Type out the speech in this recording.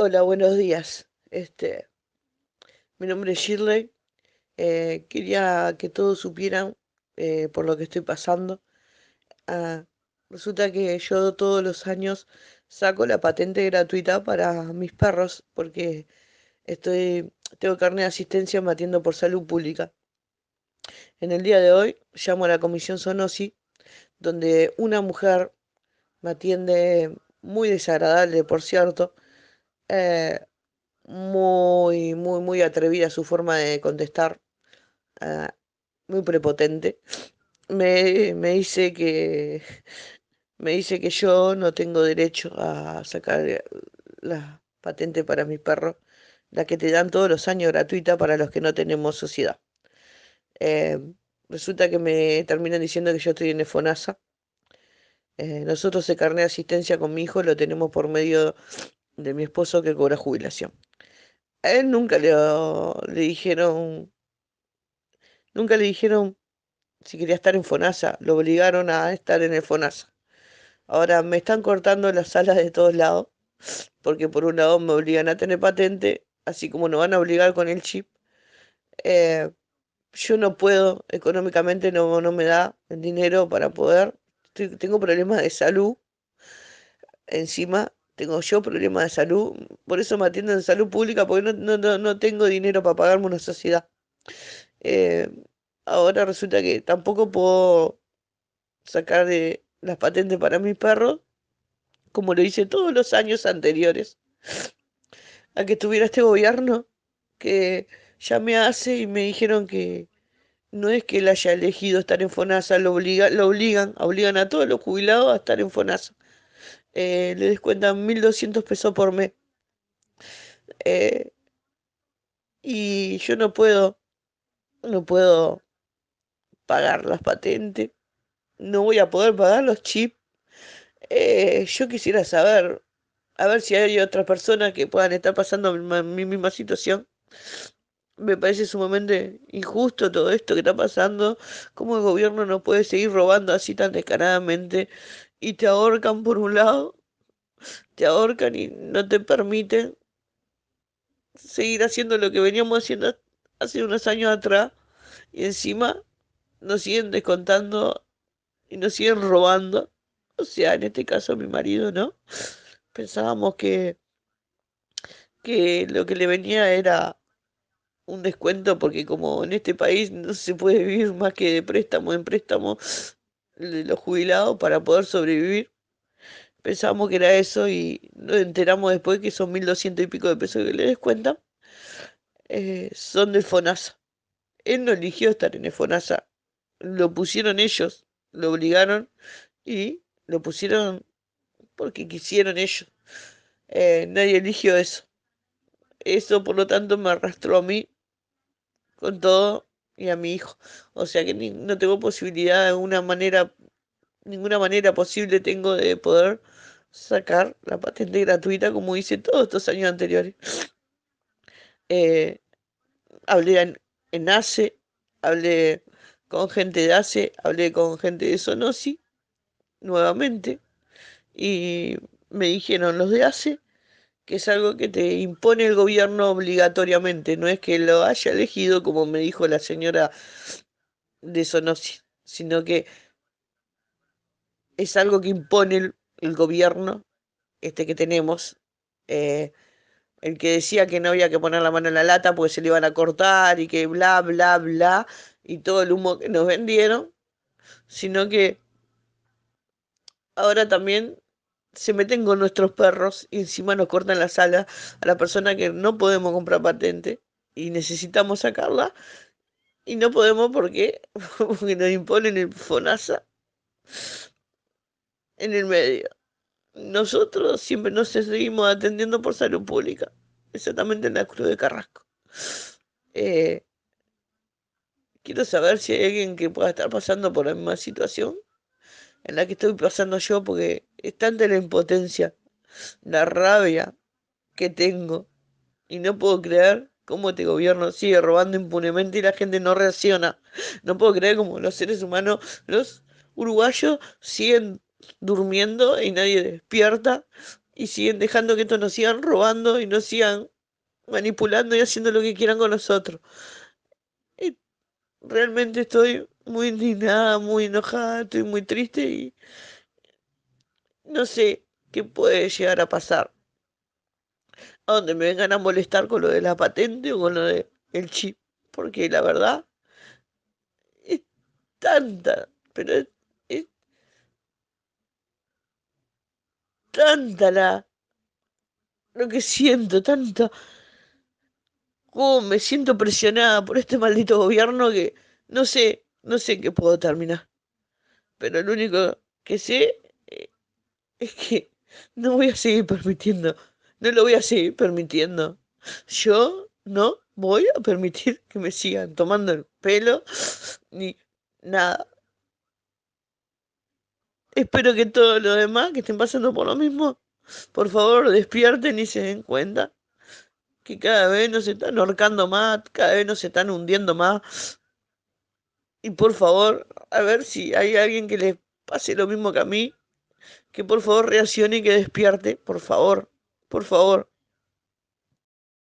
Hola, buenos días. Este, mi nombre es Shirley. Eh, quería que todos supieran eh, por lo que estoy pasando. Ah, resulta que yo todos los años saco la patente gratuita para mis perros porque estoy tengo carne de asistencia matiendo por salud pública. En el día de hoy llamo a la comisión Sonosi, donde una mujer me atiende muy desagradable, por cierto eh, muy, muy, muy atrevida su forma de contestar. Eh, muy prepotente. Me, dice que me dice que yo no tengo derecho a sacar la patente para mis perros, la que te dan todos los años gratuita para los que no tenemos sociedad. Eh, resulta que me terminan diciendo que yo estoy en Efonasa. nosotros se carne de asistencia con mi hijo lo tenemos por medio de mi esposo que cobra jubilación. A él nunca le, dijeron, nunca le dijeron si quería estar en FONASA, lo obligaron a estar en el FONASA. Ahora me están cortando las alas de todos lados, porque por un lado me obligan a tener patente, así como nos van a obligar con el chip. Eh, yo no puedo, económicamente no, no me da el dinero para poder, tengo problemas de salud encima tengo yo problemas de salud, por eso me atienden en salud pública, porque no, tengo dinero para pagarme una sociedad. Eh, ahora resulta que tampoco puedo sacar de las patentes para mis perros, como lo hice todos los años anteriores a que estuviera este gobierno, que ya me hace y me dijeron que no es que él haya elegido estar en FONASA, lo, obliga, lo obligan, obligan a todos los jubilados a estar en FONASA. Eh, le descuentan 1.200 pesos por mes. Eh, y yo no puedo, no puedo pagar las patentes, no voy a poder pagar los chips. Eh, yo quisiera saber, a ver si hay otras personas que puedan estar pasando mi, mi misma situación. Me parece sumamente injusto todo esto que está pasando, cómo el gobierno no puede seguir robando así tan descaradamente y te ahorcan por un lado, te ahorcan y no te permiten seguir haciendo lo que veníamos haciendo hace unos años atrás y encima nos siguen descontando y nos siguen robando. O sea, en este caso mi marido, ¿no? Pensábamos que, que lo que le venía era un descuento porque como en este país no se puede vivir más que de préstamo en préstamo, de los jubilados para poder sobrevivir. Pensamos que era eso y nos enteramos después que son 1.200 y pico de pesos que le descuentan. Eh, son del FONASA. Él no eligió estar en FONASA. Lo pusieron ellos, lo obligaron y lo pusieron porque quisieron ellos. Eh, nadie eligió eso. Eso, por lo tanto, me arrastró a mí con todo y a mi hijo. O sea que no tengo posibilidad de una manera, ninguna manera posible tengo de poder sacar la patente gratuita como hice todos estos años anteriores. Eh, hablé en, en, ACE, hablé con gente de ACE, hablé con gente de Sonosi nuevamente y me dijeron los de ACE que es algo que te impone el gobierno obligatoriamente, no es que lo haya elegido como me dijo la señora de Sonosi, sino que es algo que impone el, gobierno este que tenemos. Eh, el que decía que no había que poner la mano en la lata porque se le iban a cortar y que bla, bla, bla, y todo el humo que nos vendieron, sino que ahora también se meten con nuestros perros y encima nos cortan la sala a la persona que no podemos comprar patente y necesitamos sacarla y no podemos porque, porque nos imponen el FONASA en el medio. Nosotros siempre nos seguimos atendiendo por salud pública, exactamente en la Cruz de Carrasco. Eh, quiero saber si hay alguien que pueda estar pasando por la misma situación en la que estoy pasando yo porque es tanta la impotencia, la rabia que tengo y no puedo creer cómo este gobierno sigue robando impunemente y la gente no reacciona. No puedo creer cómo los seres humanos, los uruguayos, siguen durmiendo y nadie despierta y siguen dejando que esto nos sigan robando y nos sigan manipulando y haciendo lo que quieran con nosotros. Y realmente estoy muy indignada, muy enojada, estoy muy triste y no sé qué puede llegar a pasar. A donde me vengan a molestar con lo de la patente o con lo del el chip. Porque la verdad es tanta, pero es, tanta la lo que siento, tanta como me siento presionada por este maldito gobierno que no sé, no sé qué puedo terminar. Pero lo único que sé es que no voy a seguir permitiendo, no lo voy a seguir permitiendo. Yo no voy a permitir que me sigan tomando el pelo ni nada. Espero que todos los demás que estén pasando por lo mismo, por favor, despierten y se den cuenta que cada vez nos están ahorcando más, cada vez nos están hundiendo más. Y por favor, a ver si hay alguien que les pase lo mismo que a mí que por favor reaccione y que despierte, por favor, por favor.